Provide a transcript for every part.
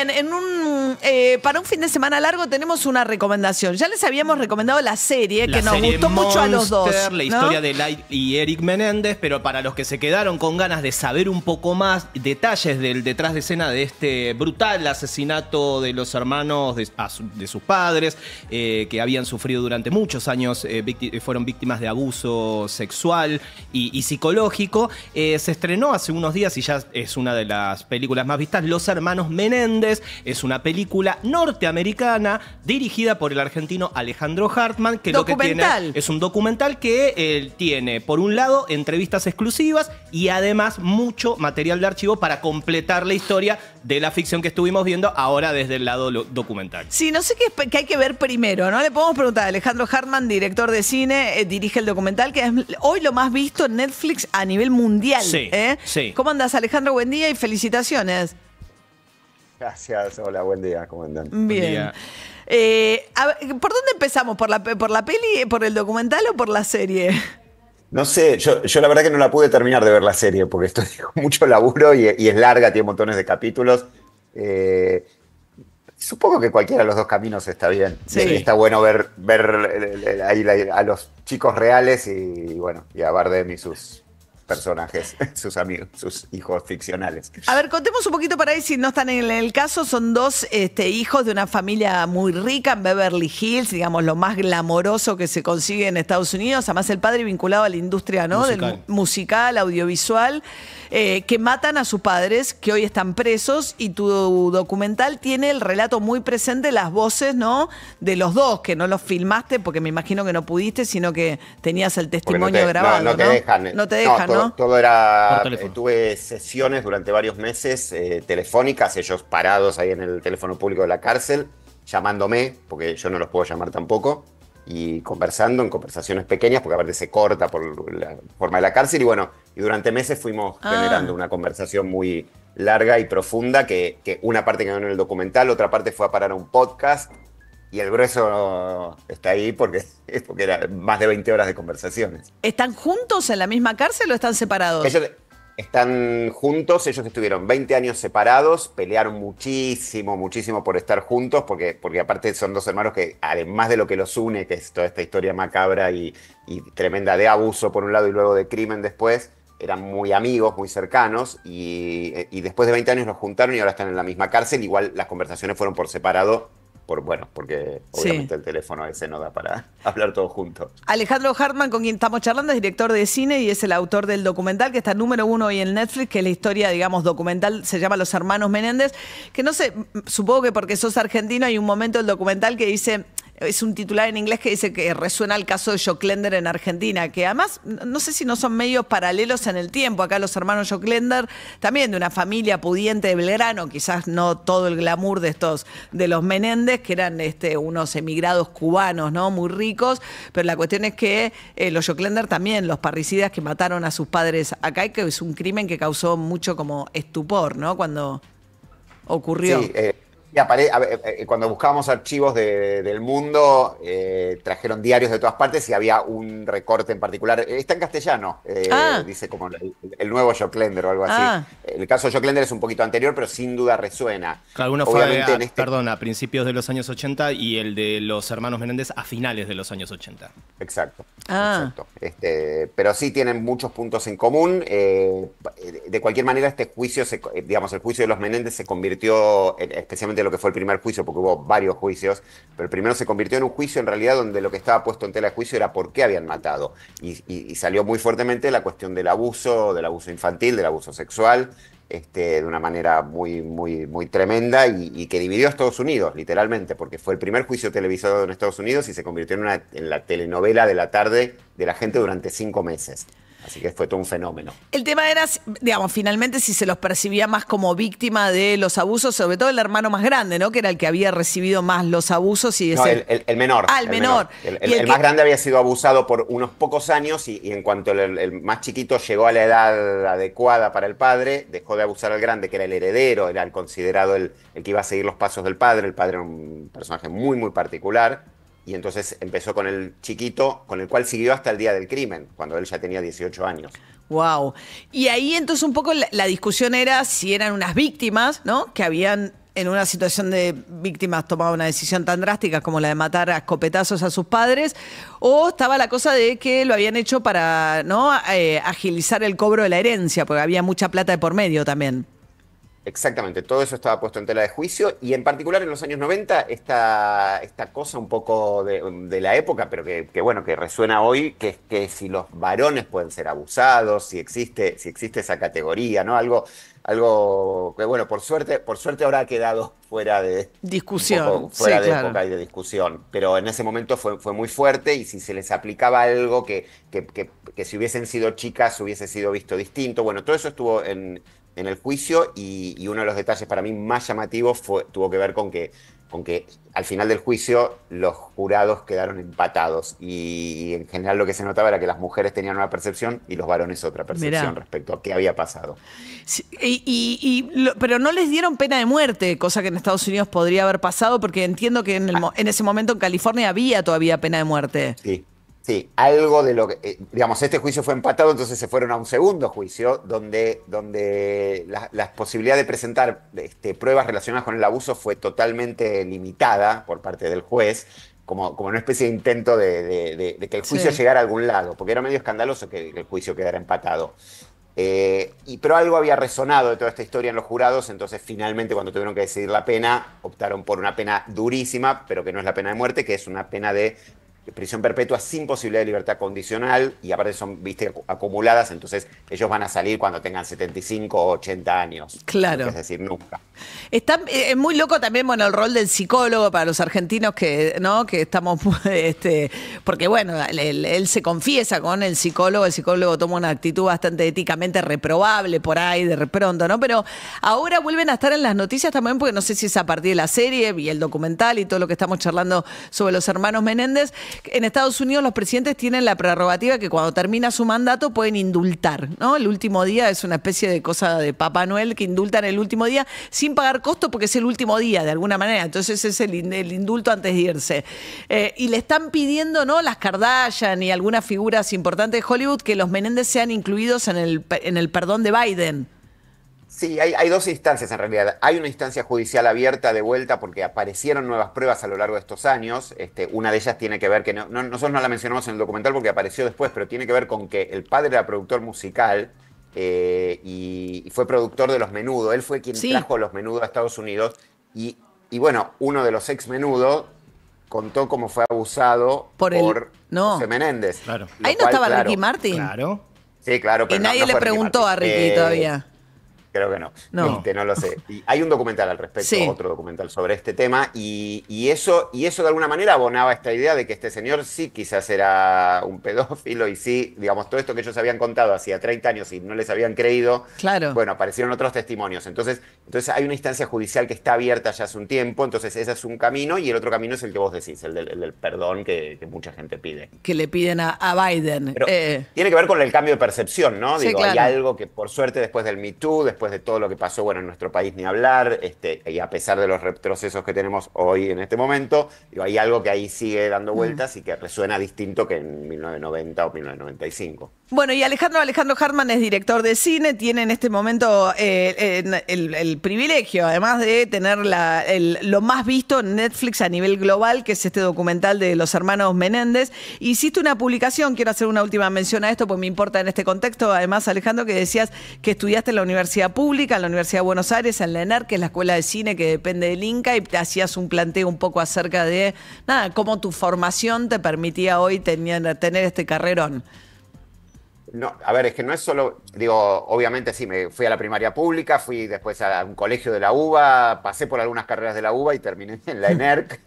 en, un eh, para un fin de semana largo tenemos una recomendación. Ya les habíamos mm. recomendado la serie que nos gustó mucho a los dos. La historia de Light y Eric Menéndez, pero para los que se quedaron con ganas de saber un poco más detalles del detrás de escena de este brutal asesinato de los hermanos de, sus padres, eh, que habían sufrido durante muchos años, eh, fueron víctimas de abuso sexual y, y psicológico, se estrenó hace unos días y ya es una de las películas más vistas, Los Hermanos Menéndez, es una película norteamericana dirigida por el argentino Alejandro Hartman, que lo que tiene es un documental que eh, tiene, por un lado, entrevistas exclusivas y además mucho material de archivo para completar la historia de la ficción que estuvimos viendo ahora desde el lado documental. Sí, no sé qué, hay que ver primero, ¿no? Le podemos preguntar a Alejandro Hartman, director de cine, eh, dirige el documental, que es hoy lo más visto en Netflix a nivel mundial. sí. ¿eh? ¿Cómo andas, Alejandro? Buen día y felicitaciones. Gracias, hola, buen día, comandante. Bien. Eh, ¿Por dónde empezamos? ¿Por la, ¿Por la peli, por el documental o por la serie? No sé, yo, la verdad que no la pude terminar de ver la serie porque esto es mucho laburo y, es larga, tiene montones de capítulos. Eh, supongo que cualquiera de los dos caminos está bien. Sí. Está bueno ver, ver eh, ahí a los chicos reales y, bueno, y a Bardem y sus personajes, sus amigos, sus hijos ficcionales. A ver, contemos un poquito para ahí si no están en el caso. Son dos este, hijos de una familia muy rica en Beverly Hills, digamos, lo más glamoroso que se consigue en Estados Unidos. Además, el padre vinculado a la industria ¿no? musical, audiovisual, eh, que matan a sus padres, que hoy están presos, y tu documental tiene el relato muy presente, las voces, ¿no? De los dos, que no los filmaste porque me imagino que no pudiste, sino que tenías el testimonio grabado. No, no te dejan. No te eh, dejan, todo era. tuve sesiones durante varios meses eh, telefónicas, ellos parados ahí en el teléfono público de la cárcel, llamándome, porque yo no los puedo llamar tampoco, y conversando en conversaciones pequeñas, porque aparte se corta por la forma de la cárcel. Y bueno, y durante meses fuimos ah. generando una conversación muy larga y profunda, que, que una parte quedó en el documental, otra parte fue a parar a un podcast y el grueso está ahí porque, porque era más de 20 horas de conversaciones. ¿Están juntos en la misma cárcel o están separados? están juntos, ellos estuvieron 20 años separados, pelearon muchísimo, muchísimo por estar juntos, porque, porque aparte son dos hermanos que, además de lo que los une, que es toda esta historia macabra y, tremenda de abuso por un lado y luego de crimen después, eran muy amigos, muy cercanos, y, y después de 20 años los juntaron y ahora están en la misma cárcel, igual las conversaciones fueron por separado por bueno, porque obviamente el teléfono a veces no da para hablar todos juntos. Alejandro Hartman, con quien estamos charlando, es director de cine y es el autor del documental que está número uno hoy en Netflix, que es la historia, digamos, documental, se llama Los Hermanos Menéndez, que no sé, supongo que porque sos argentino hay un momento del documental que dice es un titular en inglés que dice que resuena el caso de Joclender en Argentina, que además no sé si no son medios paralelos en el tiempo. Acá los hermanos Joclender, también de una familia pudiente de Belgrano, quizás no todo el glamour de estos, de los Menéndez, que eran este, unos emigrados cubanos, ¿no? Muy ricos. Pero la cuestión es que eh, los Joclender también, los parricidas que mataron a sus padres acá, que es un crimen que causó mucho como estupor, ¿no? Cuando ocurrió. Sí, eh, eh, eh, cuando buscábamos archivos del mundo, eh, trajeron diarios de todas partes y había un recorte en particular. Está en castellano, ah. dice como el, nuevo Joclender o algo así. Ah. El caso Joclender es un poquito anterior, pero sin duda resuena. Alguno fue, este perdón, a principios de los años 80 y el de los hermanos Menéndez a finales de los años 80. Exacto. Ah. Este, pero sí tienen muchos puntos en común. de cualquier manera, este juicio, digamos, el juicio de los Menéndez se convirtió, especialmente lo que fue el primer juicio, porque hubo varios juicios, pero el primero se convirtió en un juicio en realidad donde lo que estaba puesto en tela de juicio era por qué habían matado. Y, salió muy fuertemente la cuestión del abuso, del abuso infantil, del abuso sexual, este, de una manera muy, muy, muy tremenda y, que dividió a Estados Unidos, literalmente, porque fue el primer juicio televisado en Estados Unidos y se convirtió en, una, en la telenovela de la tarde de la gente durante cinco meses. Así que fue todo un fenómeno. El tema era, digamos, finalmente si se los percibía más como víctima de los abusos, sobre todo el hermano más grande, ¿no? Que era el que había recibido más los abusos y... Ese... el, menor. Ah, el, menor. El, más grande había sido abusado por unos pocos años y, en cuanto el, más chiquito llegó a la edad adecuada para el padre, dejó de abusar al grande, que era el heredero, era el considerado el, que iba a seguir los pasos del padre. El padre era un personaje muy, muy particular y entonces empezó con el chiquito, con el cual siguió hasta el día del crimen, cuando él ya tenía 18 años. Wow. Y ahí entonces un poco la, discusión era si eran unas víctimas, ¿no? Que habían en una situación de víctimas tomado una decisión tan drástica como la de matar a escopetazos a sus padres, o estaba la cosa de que lo habían hecho para, ¿no? Eh, agilizar el cobro de la herencia, porque había mucha plata de por medio también. Exactamente, todo eso estaba puesto en tela de juicio y en particular en los años 90 esta, esta cosa un poco de, la época, pero que, bueno, que resuena hoy, que es que si los varones pueden ser abusados, si existe, si existe esa categoría, ¿no? Algo, algo que bueno, por suerte, por suerte ahora ha quedado fuera de discusión, fuera de época y de discusión, pero en ese momento fue, fue muy fuerte y si se les aplicaba algo que, que, que si hubiesen sido chicas hubiese sido visto distinto, bueno, todo eso estuvo en en el juicio y, uno de los detalles para mí más llamativos fue, tuvo que ver con que, con que al final del juicio los jurados quedaron empatados y, en general lo que se notaba era que las mujeres tenían una percepción y los varones otra percepción respecto a qué había pasado. y, pero no les dieron pena de muerte, cosa que en Estados Unidos podría haber pasado porque entiendo que en, el, ah. en ese momento en California había todavía pena de muerte. Sí. Sí, algo de lo que. Eh, digamos, este juicio fue empatado, entonces se fueron a un segundo juicio donde, donde la, posibilidad de presentar este, pruebas relacionadas con el abuso fue totalmente limitada por parte del juez, como, como una especie de intento de, que el juicio llegara a algún lado, porque era medio escandaloso que, el juicio quedara empatado. Eh, y, pero algo había resonado de toda esta historia en los jurados, entonces finalmente cuando tuvieron que decidir la pena, optaron por una pena durísima, pero que no es la pena de muerte, que es una pena de prisión perpetua sin posibilidad de libertad condicional y aparte son, viste, acumuladas, entonces ellos van a salir cuando tengan 75 o 80 años. Claro. Es decir, nunca. Está, es eh, muy loco también, bueno, el rol del psicólogo para los argentinos que, ¿no? Que estamos, este, porque bueno, él, se confiesa con el psicólogo, el psicólogo toma una actitud bastante éticamente reprobable por ahí de pronto, ¿no? Pero ahora vuelven a estar en las noticias también porque no sé si es a partir de la serie y el documental y todo lo que estamos charlando sobre los hermanos Menéndez, en Estados Unidos los presidentes tienen la prerrogativa que cuando termina su mandato pueden indultar, ¿no? El último día es una especie de cosa de Papá Noel que indultan el último día sin pagar costo porque es el último día de alguna manera. Entonces es el, indulto antes de irse. Eh, y le están pidiendo, ¿no? Las Kardashian y algunas figuras importantes de Hollywood que los Menéndez sean incluidos en el, en el perdón de Biden. Sí, hay, dos instancias en realidad. Hay una instancia judicial abierta de vuelta porque aparecieron nuevas pruebas a lo largo de estos años. Este, una de ellas tiene que ver, que nosotros no la mencionamos en el documental porque apareció después, pero tiene que ver con que el padre era productor musical eh, y, fue productor de los menudos. Él fue quien trajo los menudos a Estados Unidos. Y, y bueno, uno de los ex menudo contó cómo fue abusado por, no. José Menéndez. Ahí no estaba Ricky Martin. Claro. Sí, claro, y nadie le preguntó a Ricky eh, todavía. Creo que no. No. no lo sé. hay un documental al respecto, otro documental sobre este tema, y, eso, y eso de alguna manera abonaba esta idea de que este señor sí quizás era un pedófilo y sí, digamos, todo esto que ellos habían contado hacía 30 años y no les habían creído. Claro. Bueno, aparecieron otros testimonios. Entonces, entonces hay una instancia judicial que está abierta ya hace un tiempo, entonces ese es un camino y el otro camino es el que vos decís, el del, perdón que, mucha gente pide. Que le piden a, Biden. Eh. Tiene que ver con el cambio de percepción, ¿no? Digo, hay algo que por suerte después del Me Too, después de todo lo que pasó, bueno, en nuestro país ni hablar, este, y a pesar de los retrocesos que tenemos hoy en este momento, hay algo que ahí sigue dando vueltas y que resuena distinto que en 1990 o 1995. Bueno, y Alejandro Alejandro Hartman es director de cine, tiene en este momento eh, el, privilegio, además de tener la, el, lo más visto en Netflix a nivel global, que es este documental de los hermanos Menéndez. Hiciste una publicación, quiero hacer una última mención a esto, porque me importa en este contexto, además Alejandro, que decías que estudiaste en la Universidad pública, en la Universidad de Buenos Aires, en la ENERC que es la escuela de cine que depende del Inca, y te hacías un planteo un poco acerca de, nada, cómo tu formación te permitía hoy tener, tener este carrerón. No, a ver, es que no es solo, digo, obviamente sí, me fui a la primaria pública, fui después a un colegio de la UBA, pasé por algunas carreras de la UBA y terminé en la ENERC,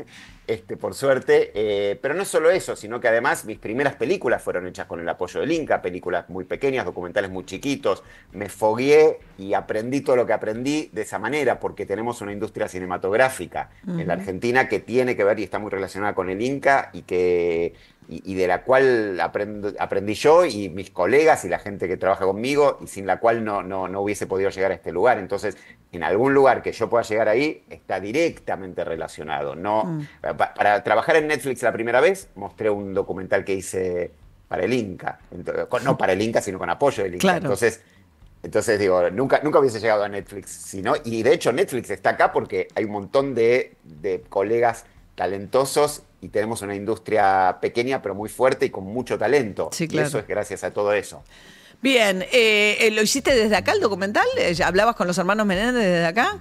este, por suerte. Eh, pero no solo eso, sino que además mis primeras películas fueron hechas con el apoyo del Inca, películas muy pequeñas, documentales muy chiquitos. Me fogueé y aprendí todo lo que aprendí de esa manera, porque tenemos una industria cinematográfica en la Argentina que tiene que ver y está muy relacionada con el Inca y que y, de la cual aprendí yo y mis colegas y la gente que trabaja conmigo y sin la cual no, no, hubiese podido llegar a este lugar. Entonces, en algún lugar que yo pueda llegar ahí está directamente relacionado. No, mm. para, trabajar en Netflix la primera vez mostré un documental que hice para el Inca, no para el Inca, sino con apoyo del Inca. Entonces, entonces digo, nunca, nunca hubiese llegado a Netflix, sino, y de hecho Netflix está acá porque hay un montón de, de colegas talentosos y tenemos una industria pequeña pero muy fuerte y con mucho talento. Y eso es gracias a todo eso. Bien, eh, eh, ¿lo hiciste desde acá el documental? Eh, ¿Hablabas con los hermanos Menéndez desde acá?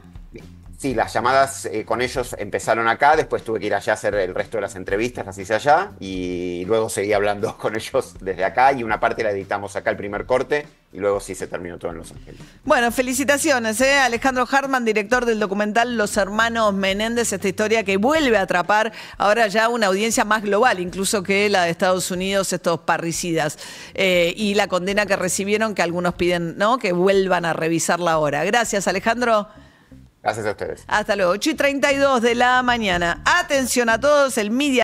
Sí, las llamadas eh, con ellos empezaron acá, después tuve que ir allá a hacer el resto de las entrevistas, así hice allá, y luego seguí hablando con ellos desde acá, y una parte la editamos acá el primer corte, y luego sí se terminó todo en Los Ángeles. Bueno, felicitaciones, ¿eh? Alejandro Hartman, director del documental Los Hermanos Menéndez, esta historia que vuelve a atrapar ahora ya una audiencia más global, incluso que la de Estados Unidos, estos parricidas, eh, y la condena que recibieron, que algunos piden, ¿no? Que vuelvan a revisarla ahora. Gracias, Alejandro. Gracias a ustedes. Hasta luego, 8 y 32 de la mañana. Atención a todos, el media.